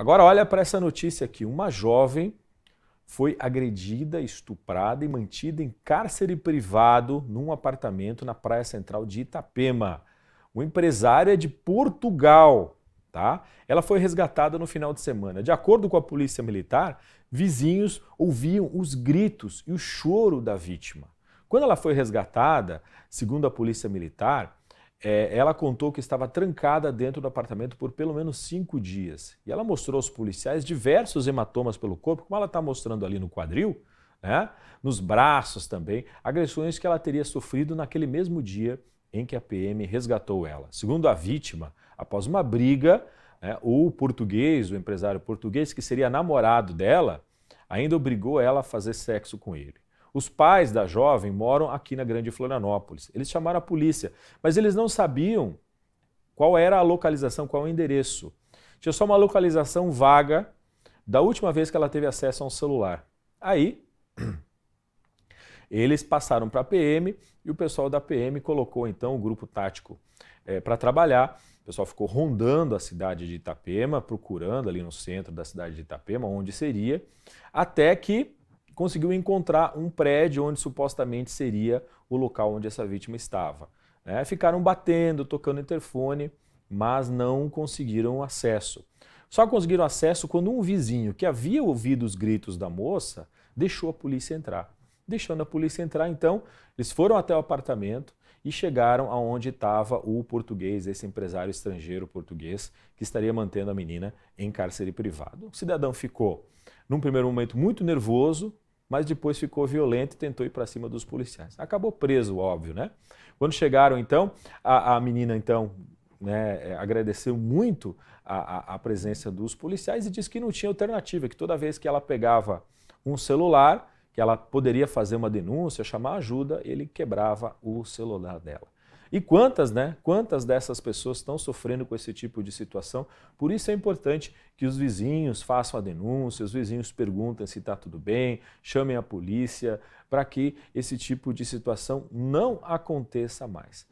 Agora olha para essa notícia aqui. Uma jovem foi agredida, estuprada e mantida em cárcere privado num apartamento na Praia Central de Itapema. O empresário é de Portugal, tá? Ela foi resgatada no final de semana. De acordo com a polícia militar, vizinhos ouviam os gritos e o choro da vítima. Quando ela foi resgatada, segundo a polícia militar, é, ela contou que estava trancada dentro do apartamento por pelo menos cinco dias. E ela mostrou aos policiais diversos hematomas pelo corpo, como ela está mostrando ali no quadril, né? nos braços também, agressões que ela teria sofrido naquele mesmo dia em que a PM resgatou ela. Segundo a vítima, após uma briga, né, o português, o empresário português que seria namorado dela, ainda obrigou ela a fazer sexo com ele. Os pais da jovem moram aqui na Grande Florianópolis. Eles chamaram a polícia, mas eles não sabiam qual era a localização, qual é o endereço. Tinha só uma localização vaga da última vez que ela teve acesso a um celular. Aí, eles passaram para a PM e o pessoal da PM colocou então o grupo tático é, eh, para trabalhar. O pessoal ficou rondando a cidade de Itapema, procurando ali no centro da cidade de Itapema onde seria, até que conseguiu encontrar um prédio onde supostamente seria o local onde essa vítima estava. Né? ficaram batendo, tocando interfone, mas não conseguiram acesso. Só conseguiram acesso quando um vizinho que havia ouvido os gritos da moça deixou a polícia entrar. Deixando a polícia entrar, então, eles foram até o apartamento, e chegaram aonde estava o português, esse empresário estrangeiro português, que estaria mantendo a menina em cárcere privado. O cidadão ficou, num primeiro momento, muito nervoso, mas depois ficou violento e tentou ir para cima dos policiais. Acabou preso, óbvio, né? Quando chegaram, então, a, a menina, então, né, é, agradeceu muito a, a, a presença dos policiais e disse que não tinha alternativa, que toda vez que ela pegava um celular, que ela poderia fazer uma denúncia, chamar ajuda, ele quebrava o celular dela. E quantas, né? Quantas dessas pessoas estão sofrendo com esse tipo de situação? Por isso é importante que os vizinhos façam a denúncia, os vizinhos perguntem se está tudo bem, chamem a polícia, para que esse tipo de situação não aconteça mais.